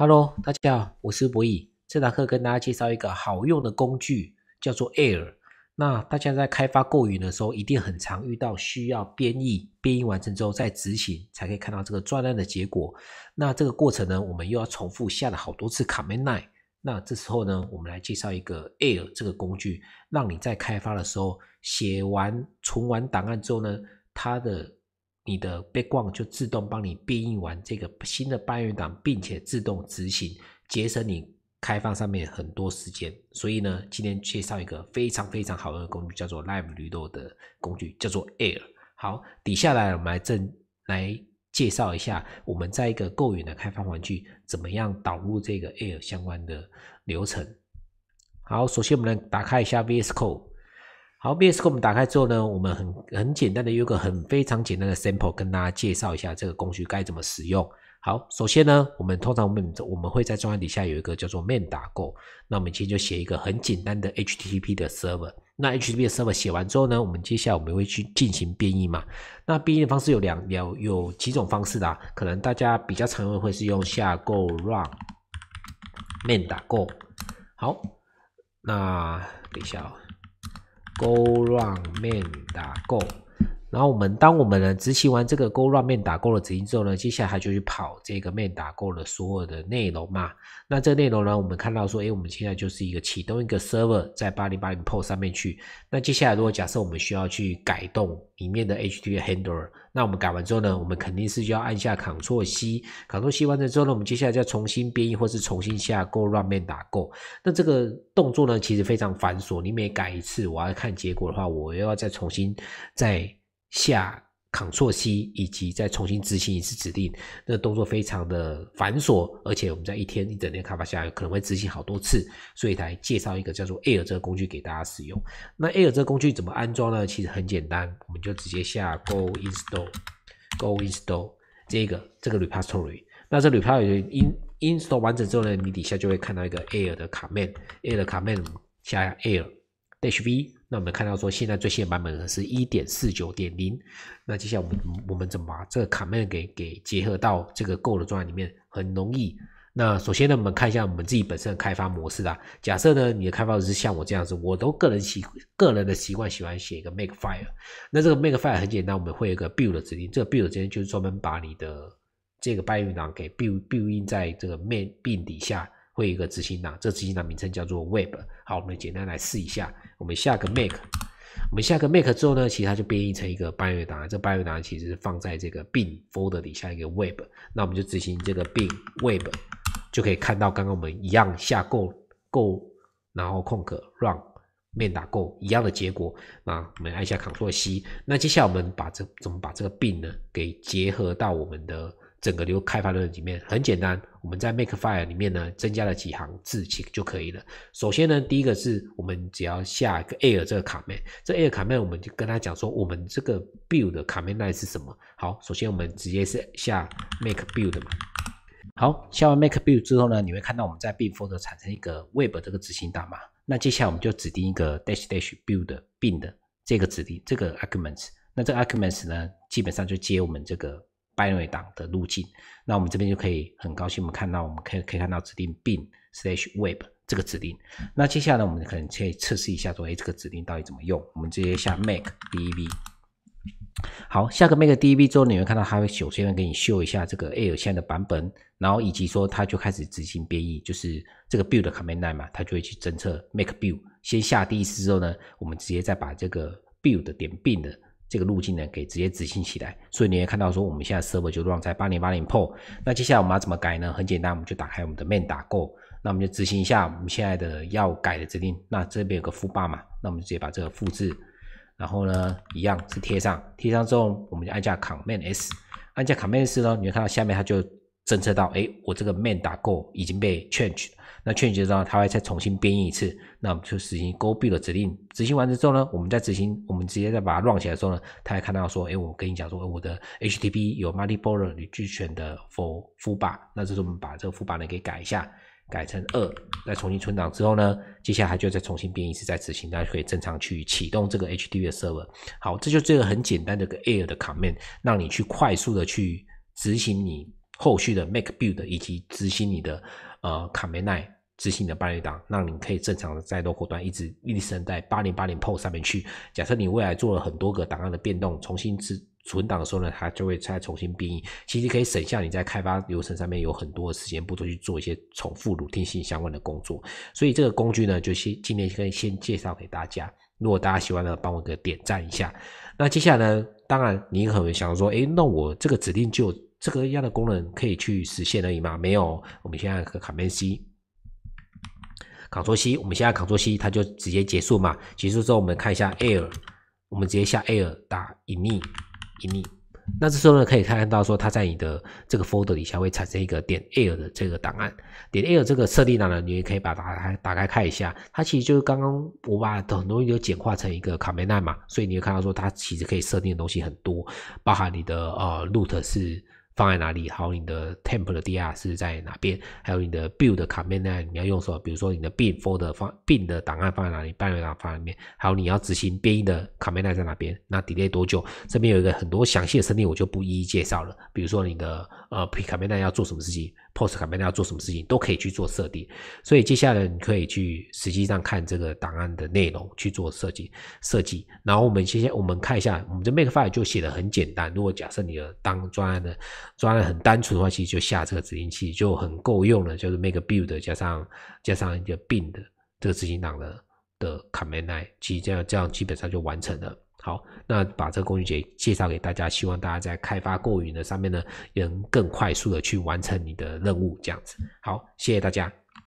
Hello，大家好，我是博弈。这堂课跟大家介绍一个好用的工具，叫做 Air。那大家在开发过云的时候，一定很常遇到需要编译，编译完成之后再执行，才可以看到这个专案的结果。那这个过程呢，我们又要重复下了好多次 Command Line。那这时候呢，我们来介绍一个 Air 这个工具，让你在开发的时候写完、存完档案之后呢，它的你的 n 逛就自动帮你编译完这个新的编译档，并且自动执行，节省你开发上面很多时间。所以呢，今天介绍一个非常非常好用的工具，叫做 Live 猪豆的工具，叫做 Air。好，底下来我们来正来介绍一下我们在一个够远的开发环境怎么样导入这个 Air 相关的流程。好，首先我们来打开一下 VS Code。好，VS Code 我们打开之后呢，我们很很简单的有一个很非常简单的 sample 跟大家介绍一下这个工具该怎么使用。好，首先呢，我们通常我们我们会在终端底下有一个叫做 m a i n 打 o 那我们今天就写一个很简单的 HTTP 的 server。那 HTTP 的 server 写完之后呢，我们接下来我们会去进行编译嘛。那编译的方式有两两有几种方式啊，可能大家比较常用的会是用下勾 run m a i n 打 o 好，那等一下哦。勾乱面打工。然后我们当我们呢执行完这个 go run 面打勾的指令之后呢，接下来就去跑这个 main 打勾的所有的内容嘛。那这个内容呢，我们看到说，哎，我们现在就是一个启动一个 server 在八零八零 port 上面去。那接下来如果假设我们需要去改动里面的 http handler，那我们改完之后呢，我们肯定是就要按下 Ctrl C，Ctrl C 完成之后呢，我们接下来再重新编译或是重新下 go run 面打勾。那这个动作呢，其实非常繁琐。你每改一次，我要看结果的话，我又要再重新再。下 Ctrl C 以及再重新执行一次指令，那动作非常的繁琐，而且我们在一天一整天开发下来，可能会执行好多次，所以才介绍一个叫做 Air 这个工具给大家使用。那 Air 这个工具怎么安装呢？其实很简单，我们就直接下 go install go install 这个这个 repository。那这 repository in install 完整之后呢，你底下就会看到一个 Air 的 command，Air 的 command 下 Air。H V，那我们看到说现在最新的版本呢是一点四九点零。那接下来我们我们怎么把这个 command 给给结合到这个 Go 的状态里面？很容易。那首先呢，我们看一下我们自己本身的开发模式啊。假设呢，你的开发是像我这样子，我都个人习个人的习惯喜欢写一个 make file。那这个 make file 很简单，我们会有个 build 指令。这个 build 指令就是专门把你的这个搬运文档给 build build 在这个面 bin 底下。会一个执行档，这执行档名称叫做 web。好，我们简单来试一下。我们下个 make，我们下个 make 之后呢，其实它就编译成一个 binary 档。这 binary 档其实放在这个 bin folder 底下一个 web。那我们就执行这个 bin web，就可以看到刚刚我们一样下 go go，然后空格 run，面打够一样的结果。那我们按一下 Ctrl C。那接下来我们把这怎么把这个病呢给结合到我们的整个流开发的里面很简单，我们在 Makefile 里面呢增加了几行字就就可以了。首先呢，第一个是我们只要下一个 Air 这个卡面，这 Air 卡面我们就跟他讲说，我们这个 Build 的卡面内是什么？好，首先我们直接是下 Make Build 嘛。好，下完 Make Build 之后呢，你会看到我们在 bin 文件产生一个 Web 这个执行代码。那接下来我们就指定一个 dash dash Build 并的这个指令，这个 Arguments。那这 Arguments 呢，基本上就接我们这个。Binary 党的路径，那我们这边就可以很高兴，我们看到我们可以可以看到指定 bin slash web 这个指令。那接下来我们可能可以测试一下，说哎这个指令到底怎么用？我们直接下 make dev。好，下个 make dev 之后，你会看到它会首先给你秀一下这个 Air 现在的版本，然后以及说它就开始执行编译，就是这个 build command line 嘛，它就会去侦测 make build。先下第一次之后呢，我们直接再把这个 build 点 bin。这个路径呢，可以直接执行起来，所以你也看到说，我们现在 server 就 run 在八零八零 p o r 那接下来我们要怎么改呢？很简单，我们就打开我们的 main 打 go，那我们就执行一下我们现在的要改的指令。那这边有个 f 八嘛，那我们就直接把这个复制，然后呢，一样是贴上，贴上之后，我们就按下 cmd o m a n s，按下 cmd o m a n s 呢，你会看到下面它就。侦测到，哎，我这个 main 打够已经被 change，那 change 之后，它会再重新编译一次，那我们就实行 go build 的指令，执行完之后呢，我们再执行，我们直接再把它 run 起来之后呢，它会看到说，哎，我跟你讲说，哎，我的 HTTP 有 multi b o r e r 你去选的 for f u l l b a c 那是我们把这个 f u l l b a 呢给改一下，改成二，再重新存档之后呢，接下来就再重新编译一次再执行，那就可以正常去启动这个 HTTP 的 server。好，这就这个很简单的个 air 的 command，让你去快速的去执行你。后续的 make build 以及执行你的呃卡梅奈执行你的伴侣档，让你可以正常的在后端一直提升在八零八零 PO 上面去。假设你未来做了很多个档案的变动，重新制。存档的时候呢，它就会再重新编译。其实可以省下你在开发流程上面有很多时间步骤去做一些重复、鲁定性相关的工作。所以这个工具呢，就先今天可以先介绍给大家。如果大家喜欢呢，帮我给点赞一下。那接下来呢，当然你可能想说，诶，那我这个指令就。这个样的功能可以去实现而已嘛？没有，我们现在卡门 C、卡座 C，我们现在卡座 C，它就直接结束嘛？结束之后，我们看一下 air，我们直接下 air 打 i n i n 隐 e 那这时候呢，可以看到说它在你的这个 folder 底下会产生一个点 air 的这个档案。点 air 这个设定档呢，你也可以把它打开，打开看一下。它其实就是刚刚我把很多东西都简化成一个卡门奈嘛，所以你会看到说它其实可以设定的东西很多，包含你的呃 root 是。放在哪里？还有你的 temp 的 DR 是在哪边？还有你的 build c o m m a n d 你要用什么？比如说你的 bin folder 放 bin 的档案放在哪里？bin 档料放里面？还有你要执行编译的 c o m m a n d 在哪边？那 delay 多久？这边有一个很多详细的设定，我就不一一介绍了。比如说你的呃 pre c o m m a n d 要做什么事情？Post command 要做什么事情都可以去做设定，所以接下来你可以去实际上看这个档案的内容去做设计设计。然后我们先先我们看一下，我们的 Makefile 就写的很简单。如果假设你的当专案的专案很单纯的话，其实就下这个执行器就很够用了，就是 Make build 加上加上一个 bind 这个执行档的的 command line，其实这样这样基本上就完成了。好，那把这个工具节介绍给大家，希望大家在开发过云的上面呢，能更快速的去完成你的任务，这样子。好，谢谢大家。